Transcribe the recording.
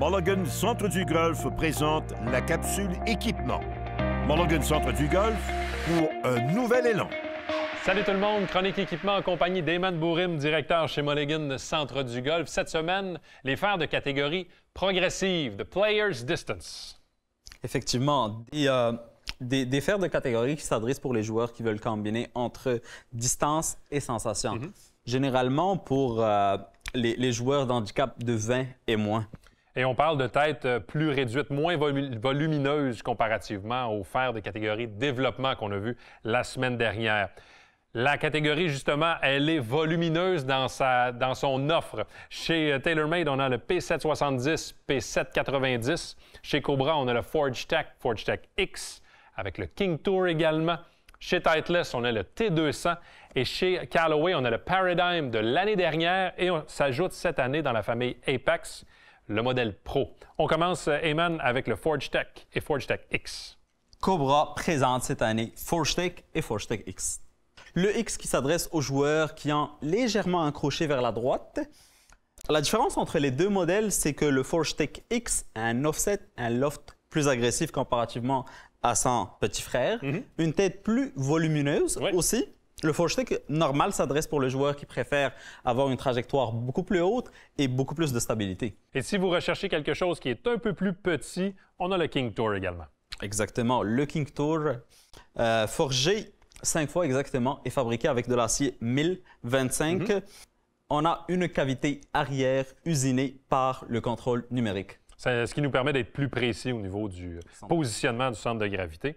Mulligan Centre du Golf présente la capsule équipement. Mulligan Centre du Golf pour un nouvel élan. Salut tout le monde, Chronique Équipement en compagnie d'Eman Bourim, directeur chez Mulligan Centre du Golf. Cette semaine, les fers de catégorie progressive, de Players Distance. Effectivement, il y a des fers de catégorie qui s'adressent pour les joueurs qui veulent combiner entre distance et sensation. Mhm. Généralement pour euh, les joueurs d'handicap de 20 et moins. Et on parle de têtes euh, plus réduites, moins volumineuses comparativement aux fers des catégories développement qu'on a vu la semaine dernière. La catégorie, justement, elle est volumineuse dans, son offre. Chez euh, TaylorMade, on a le P770, P790. Chez Cobra, on a le ForgeTech, ForgeTech X, avec le King Tour également. Chez Titleist, on a le T200. Et chez Callaway, on a le Paradigm de l'année dernière. Et on s'ajoute cette année dans la famille Apex le modèle Pro. On commence, Eman, euh, avec le Forge Tech et Forge Tech X. Cobra présente cette année Forge Tech et Forge Tech X. Le X qui s'adresse aux joueurs qui ont légèrement un vers la droite. La différence entre les deux modèles, c'est que le Forge Tech X a un offset, un loft plus agressif comparativement à son petit frère, mhm. une tête plus volumineuse aussi, le forge normal s'adresse pour le joueur qui préfère avoir une trajectoire beaucoup plus haute et beaucoup plus de stabilité. Et si vous recherchez quelque chose qui est un peu plus petit, on a le King Tour également. Exactement. Le King Tour, euh, forgé cinq fois exactement et fabriqué avec de l'acier 1025. Mhm. On a une cavité arrière usinée par le contrôle numérique. C'est ce qui nous permet d'être plus précis au niveau du positionnement du centre de gravité.